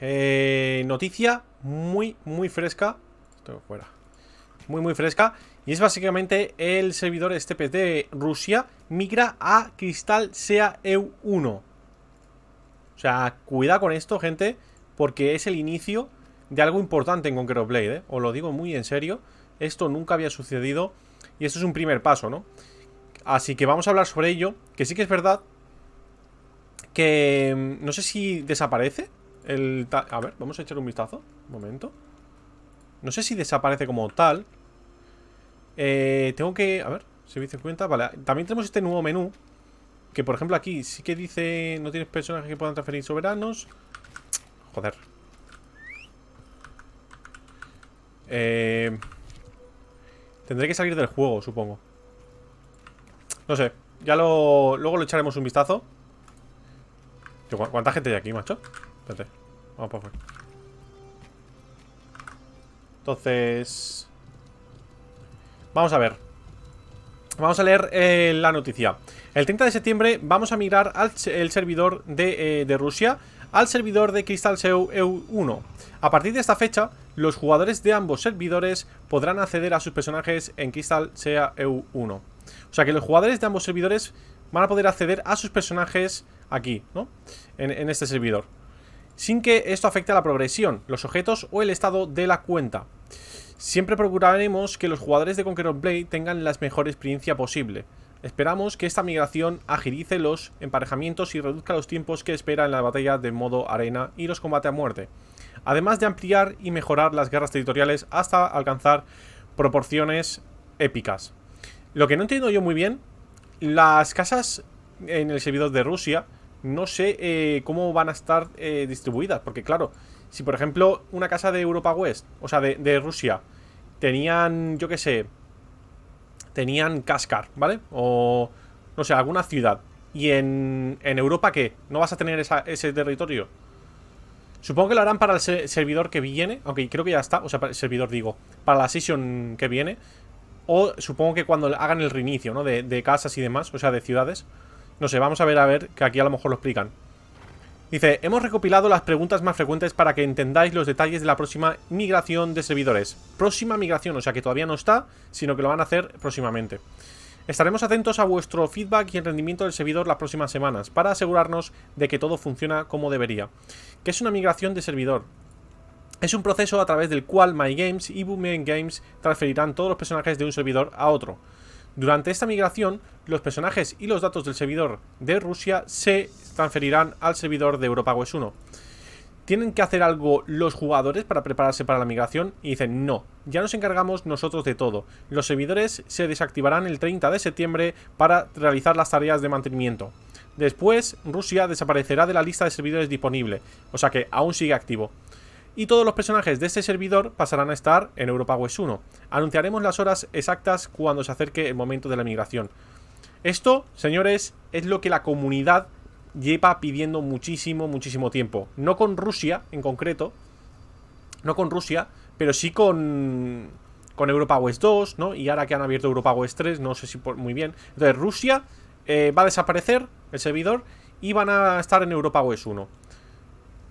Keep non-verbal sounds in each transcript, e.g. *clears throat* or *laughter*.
eh, noticia muy, muy fresca. Estoy fuera. Muy, muy fresca. Y es básicamente el servidor STP este de Rusia migra a Cristal SEA EU1. O sea, cuidado con esto, gente, porque es el inicio de algo importante en Conqueror Blade, ¿eh? Os lo digo muy en serio. Esto nunca había sucedido y esto es un primer paso, ¿no? Así que vamos a hablar sobre ello, que sí que es verdad que mm, no sé si desaparece a ver, vamos a echar un vistazo. Un momento. No sé si desaparece como tal. Eh, tengo que... A ver, me dice cuenta. Vale, también tenemos este nuevo menú. Que, por ejemplo, aquí sí que dice... No tienes personajes que puedan transferir soberanos. Joder. Eh, tendré que salir del juego, supongo. No sé. Ya lo... Luego lo echaremos un vistazo. ¿Cuánta gente hay aquí, macho? Espérate. Vamos Entonces... Vamos a ver. Vamos a leer eh, la noticia. El 30 de septiembre vamos a migrar al el servidor eh, de, Rusia al servidor de Crystal Sea EU1. A partir de esta fecha, los jugadores de ambos servidores podrán acceder a sus personajes en Crystal Sea EU1. O sea que los jugadores de ambos servidores van a poder acceder a sus personajes aquí, ¿no? en este servidor sin que esto afecte a la progresión, los objetos o el estado de la cuenta. Siempre procuraremos que los jugadores de Conqueror Blade tengan la mejor experiencia posible. Esperamos que esta migración agilice los emparejamientos y reduzca los tiempos que espera en la batalla de modo arena y los combate a muerte, además de ampliar y mejorar las guerras territoriales hasta alcanzar proporciones épicas. Lo que no entiendo yo muy bien, las casas en el servidor de Rusia no sé eh, cómo van a estar eh, distribuidas. Porque claro, si por ejemplo una casa de Europa West, o sea, de, Rusia, tenían, yo qué sé, tenían Cascar, ¿vale? O, no sé, alguna ciudad. ¿Y en, en Europa qué? ¿No vas a tener ese territorio? Supongo que lo harán para el servidor que viene, aunque creo que ya está, o sea, para el servidor digo, para la sesión que viene. O supongo que cuando hagan el reinicio, ¿no? de casas y demás, o sea, de ciudades. No sé, vamos a ver, a ver, que aquí a lo mejor lo explican. Dice, hemos recopilado las preguntas más frecuentes para que entendáis los detalles de la próxima migración de servidores. Próxima migración, o sea que todavía no está, sino que lo van a hacer próximamente. Estaremos atentos a vuestro feedback y el rendimiento del servidor las próximas semanas, para asegurarnos de que todo funciona como debería. ¿Qué es una migración de servidor? Es un proceso a través del cual MyGames y Boomerang Games transferirán todos los personajes de un servidor a otro. Durante esta migración, los personajes y los datos del servidor de Rusia se transferirán al servidor de EuropaWest 1. ¿Tienen que hacer algo los jugadores para prepararse para la migración? Y dicen, no, ya nos encargamos nosotros de todo. Los servidores se desactivarán el 30 de septiembre para realizar las tareas de mantenimiento. Después, Rusia desaparecerá de la lista de servidores disponible, o sea que aún sigue activo y todos los personajes de este servidor pasarán a estar en Europa West 1. Anunciaremos las horas exactas cuando se acerque el momento de la migración. Esto, señores, es lo que la comunidad lleva pidiendo muchísimo, muchísimo tiempo. No con Rusia en concreto, no con Rusia, pero sí con, con Europa West 2, ¿no? Y ahora que han abierto Europa West 3, no sé si muy bien. Entonces, Rusia eh, va a desaparecer, el servidor, y van a estar en Europa West 1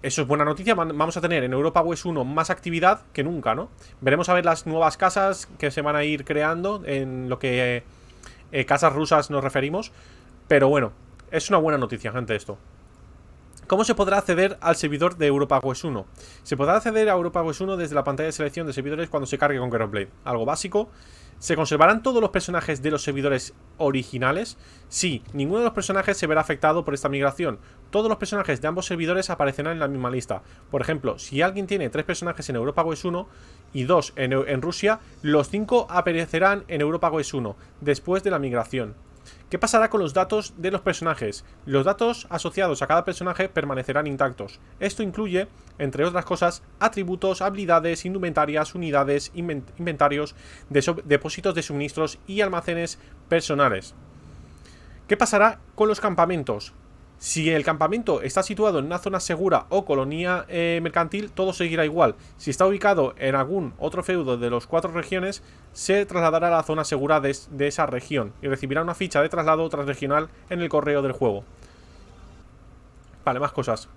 eso es buena noticia. Vamos a tener en Europa West 1 más actividad que nunca, ¿no? Veremos a ver las nuevas casas que se van a ir creando en lo que eh, eh, casas rusas nos referimos. Pero bueno, es una buena noticia, gente, esto. ¿Cómo se podrá acceder al servidor de Europa West 1? Se podrá acceder a Europa West 1 desde la pantalla de selección de servidores cuando se cargue con Blade. Algo básico. ¿Se conservarán todos los personajes de los servidores originales? Sí, ninguno de los personajes se verá afectado por esta migración. Todos los personajes de ambos servidores aparecerán en la misma lista. Por ejemplo, si alguien tiene tres personajes en Europa West 1 y dos en, Rusia, los cinco aparecerán en Europa West 1 después de la migración. ¿Qué pasará con los datos de los personajes? Los datos asociados a cada personaje permanecerán intactos. Esto incluye, entre otras cosas, atributos, habilidades, indumentarias, unidades, inventarios, depósitos de suministros y almacenes personales. ¿Qué pasará con los campamentos? Si el campamento está situado en una zona segura o colonia eh, mercantil, todo seguirá igual. Si está ubicado en algún otro feudo de las cuatro regiones, se trasladará a la zona segura de, esa región y recibirá una ficha de traslado transregional en el correo del juego. Vale, más cosas.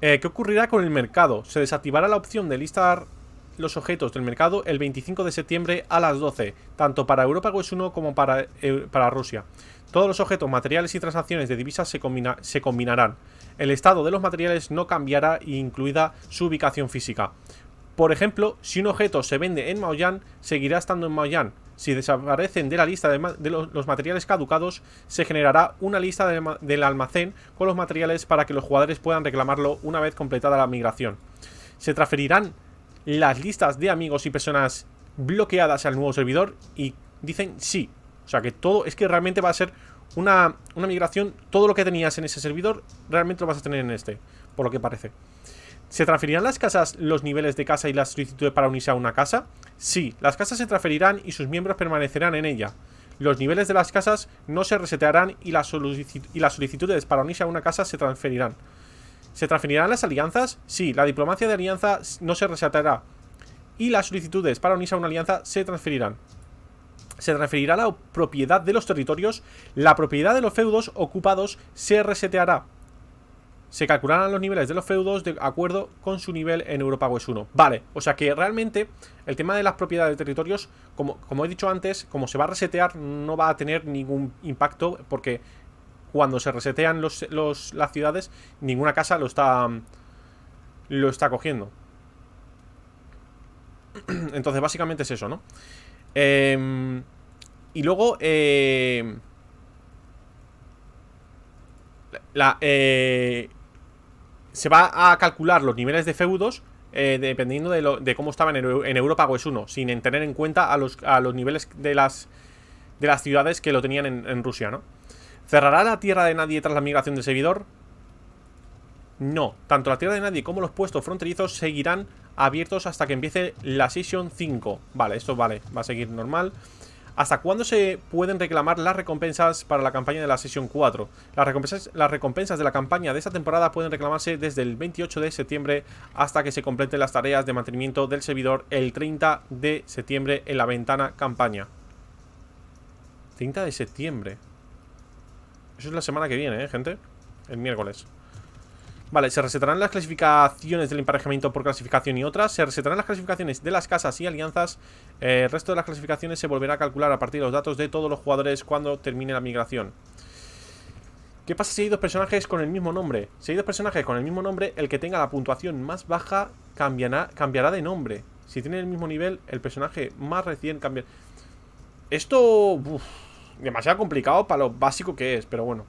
Eh, ¿Qué ocurrirá con el mercado? Se desactivará la opción de listar los objetos del mercado el 25 de septiembre a las 12, tanto para Europa West 1 como para, eh, para Rusia. Todos los objetos, materiales y transacciones de divisas se, se combinarán. El estado de los materiales no cambiará, incluida su ubicación física. Por ejemplo, si un objeto se vende en Maoyan, seguirá estando en Maoyan. Si desaparecen de la lista de, los materiales caducados, se generará una lista del almacén con los materiales para que los jugadores puedan reclamarlo una vez completada la migración. Se transferirán las listas de amigos y personas bloqueadas al nuevo servidor y dicen sí. O sea que todo, es que realmente va a ser una, migración, todo lo que tenías en ese servidor realmente lo vas a tener en este, por lo que parece. ¿Se transferirán las casas, los niveles de casa y las solicitudes para unirse a una casa? Sí, las casas se transferirán y sus miembros permanecerán en ella. Los niveles de las casas no se resetearán y las, y las solicitudes para unirse a una casa se transferirán. ¿Se transferirán las alianzas? Sí, la diplomacia de alianza no se reseteará. Y las solicitudes para unirse a una alianza se transferirán. Se transferirá la propiedad de los territorios, la propiedad de los feudos ocupados se reseteará. Se calcularán los niveles de los feudos de acuerdo con su nivel en Europa West 1. Vale, o sea que realmente el tema de las propiedades de territorios, como, como he dicho antes, como se va a resetear, no va a tener ningún impacto porque cuando se resetean las ciudades, ninguna casa lo está, lo está cogiendo. *clears throat* Entonces, básicamente es eso, ¿no? Em, y luego, em, eh, se va a calcular los niveles de feudos eh, dependiendo de, cómo estaban en, Europa o es pues uno, sin tener en cuenta a los, niveles de las, de las ciudades que lo tenían en Rusia, ¿no? ¿Cerrará la tierra de nadie tras la migración del servidor? No, tanto la tierra de nadie como los puestos fronterizos seguirán abiertos hasta que empiece la sesión 5 Vale, esto vale, va a seguir normal ¿Hasta cuándo se pueden reclamar las recompensas para la campaña de la sesión 4? Las recompensas, las recompensas de la campaña de esta temporada pueden reclamarse desde el 28 de septiembre hasta que se completen las tareas de mantenimiento del servidor el 30 de septiembre en la ventana campaña 30 de septiembre eso es la semana que viene, ¿eh, gente? El miércoles. Vale, se resetarán las clasificaciones del emparejamiento por clasificación y otras. Se resetarán las clasificaciones de las casas y alianzas. Eh, el resto de las clasificaciones se volverá a calcular a partir de los datos de todos los jugadores cuando termine la migración. ¿Qué pasa si hay dos personajes con el mismo nombre? Si hay dos personajes con el mismo nombre, el que tenga la puntuación más baja cambiará, cambiará de nombre. Si tiene el mismo nivel, el personaje más recién cambiará. Esto demasiado complicado para lo básico que es, pero bueno.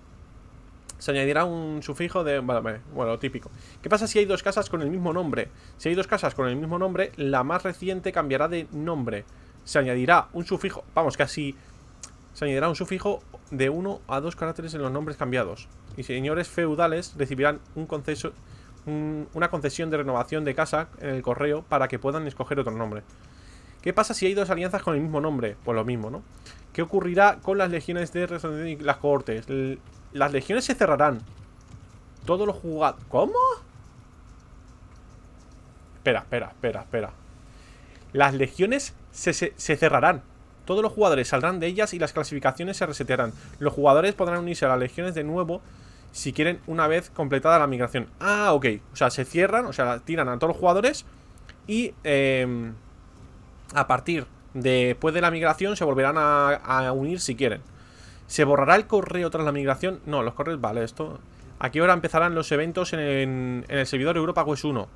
Se añadirá un sufijo de... Bueno, lo típico. ¿Qué pasa si hay dos casas con el mismo nombre? Si hay dos casas con el mismo nombre, la más reciente cambiará de nombre. Se añadirá un sufijo... Vamos, casi... Se añadirá un sufijo de uno a dos caracteres en los nombres cambiados. Y señores feudales recibirán un conceso, una concesión de renovación de casa en el correo para que puedan escoger otro nombre. ¿Qué pasa si hay dos alianzas con el mismo nombre? Pues lo mismo, ¿no? ¿Qué ocurrirá con las legiones de y las cohortes? las legiones se cerrarán. Todos los jugadores... ¿Cómo? Espera, espera, espera, espera. Las legiones se, cerrarán. Todos los jugadores saldrán de ellas y las clasificaciones se resetearán. Los jugadores podrán unirse a las legiones de nuevo si quieren una vez completada la migración. Ah, ok. O sea, se cierran, o sea, tiran a todos los jugadores y... Em, a partir de, después de la migración, se volverán a, unir si quieren. ¿Se borrará el correo tras la migración? No, los correos, vale, esto... ¿A qué hora empezarán los eventos en, el servidor Europa Quest 1?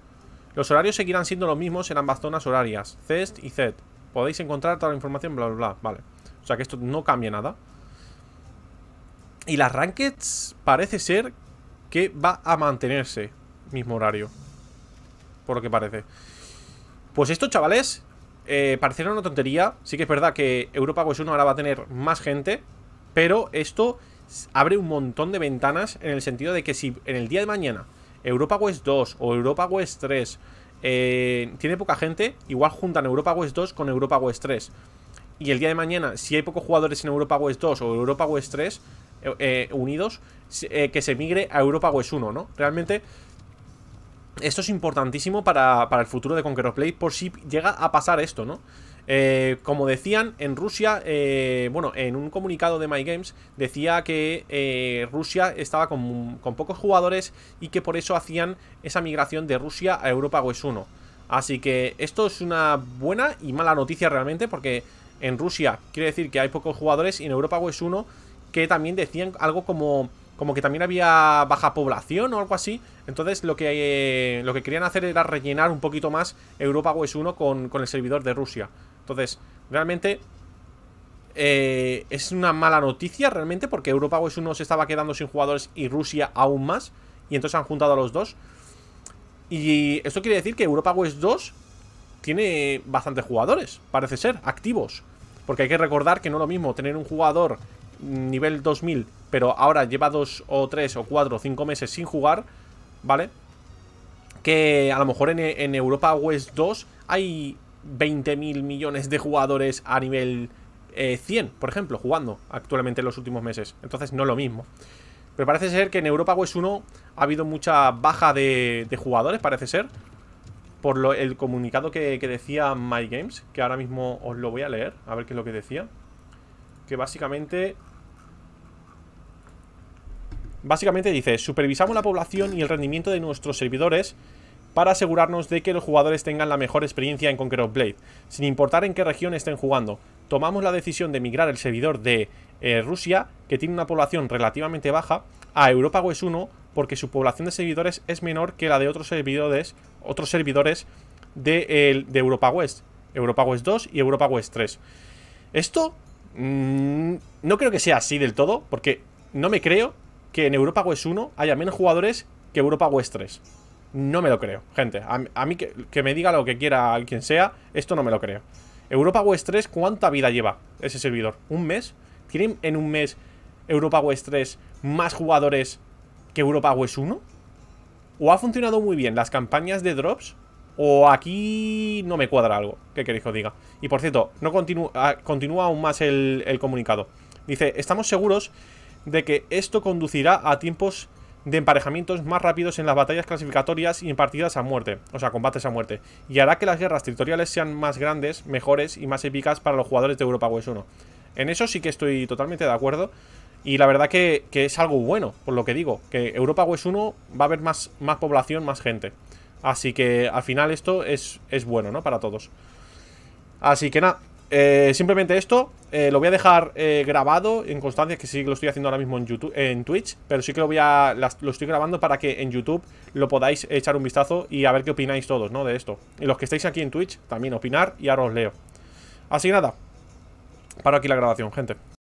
Los horarios seguirán siendo los mismos en ambas zonas horarias, CEST y ZET. Podéis encontrar toda la información, bla, bla, bla, vale. O sea que esto no cambia nada. Y las Rankeds parece ser que va a mantenerse mismo horario. Por lo que parece. Pues esto, chavales, eh, pareciera una tontería. Sí que es verdad que Europa West 1 ahora va a tener más gente, pero esto abre un montón de ventanas en el sentido de que si en el día de mañana Europa West 2 o Europa West 3 eh, tiene poca gente, igual juntan Europa West 2 con Europa West 3. Y el día de mañana, si hay pocos jugadores en Europa West 2 o Europa West 3 eh, eh, unidos, eh, que se migre a Europa West 1, ¿no? Realmente esto es importantísimo para, el futuro de Conqueror Play por si llega a pasar esto, ¿no? Eh, como decían, en Rusia, eh, bueno, en un comunicado de MyGames decía que eh, Rusia estaba con, pocos jugadores y que por eso hacían esa migración de Rusia a Europa West 1. Así que esto es una buena y mala noticia realmente porque en Rusia quiere decir que hay pocos jugadores y en Europa West 1 que también decían algo como como que también había baja población o algo así. Entonces lo que, eh, lo que querían hacer era rellenar un poquito más Europa West 1 con, con el servidor de Rusia. Entonces, realmente eh, es una mala noticia realmente porque Europa West 1 se estaba quedando sin jugadores y Rusia aún más. Y entonces han juntado a los dos. Y esto quiere decir que Europa West 2 tiene bastantes jugadores, parece ser, activos. Porque hay que recordar que no es lo mismo tener un jugador nivel 2000, pero ahora lleva dos o 3 o 4 o 5 meses sin jugar, ¿vale? Que a lo mejor en, Europa West 2 hay 20.000 millones de jugadores a nivel 100, eh, por ejemplo, jugando actualmente en los últimos meses. Entonces no lo mismo. Pero parece ser que en Europa West 1 ha habido mucha baja de, jugadores, parece ser. Por el comunicado que, decía MyGames, que ahora mismo os lo voy a leer, a ver qué es lo que decía. Que básicamente Básicamente dice, supervisamos la población y el rendimiento de nuestros servidores para asegurarnos de que los jugadores tengan la mejor experiencia en Conqueror Blade, sin importar en qué región estén jugando. Tomamos la decisión de migrar el servidor de eh, Rusia, que tiene una población relativamente baja, a Europa West 1 porque su población de servidores es menor que la de otros servidores, otros servidores de, Europa West, Europa West 2 y Europa West 3. Esto mm, no creo que sea así del todo, porque no me creo que en Europa West 1 haya menos jugadores que Europa West 3. No me lo creo, gente. A, mí que, me diga lo que quiera quien sea, esto no me lo creo. Europa West 3, ¿cuánta vida lleva ese servidor? ¿Un mes? ¿Tienen en un mes Europa West 3 más jugadores que Europa West 1? ¿O ha funcionado muy bien las campañas de drops? ¿O aquí no me cuadra algo? ¿Qué queréis que os diga? Y por cierto, no continúa, ah, aún más el comunicado. Dice, estamos seguros de que esto conducirá a tiempos de emparejamientos más rápidos en las batallas clasificatorias y en partidas a muerte, o sea, combates a muerte, y hará que las guerras territoriales sean más grandes, mejores y más épicas para los jugadores de Europa West 1. En eso sí que estoy totalmente de acuerdo, y la verdad que, que es algo bueno, por lo que digo, que Europa West 1 va a haber más, más población, más gente. Así que al final esto es, es bueno, ¿no? Para todos. Así que nada, eh, simplemente esto eh, lo voy a dejar eh, grabado en constancia que sí lo estoy haciendo ahora mismo en YouTube, en Twitch, pero sí que lo voy a lo estoy grabando para que en YouTube lo podáis echar un vistazo y a ver qué opináis todos, ¿no? De esto. Y los que estáis aquí en Twitch también opinar y ahora os leo. Así nada. Paro aquí la grabación, gente.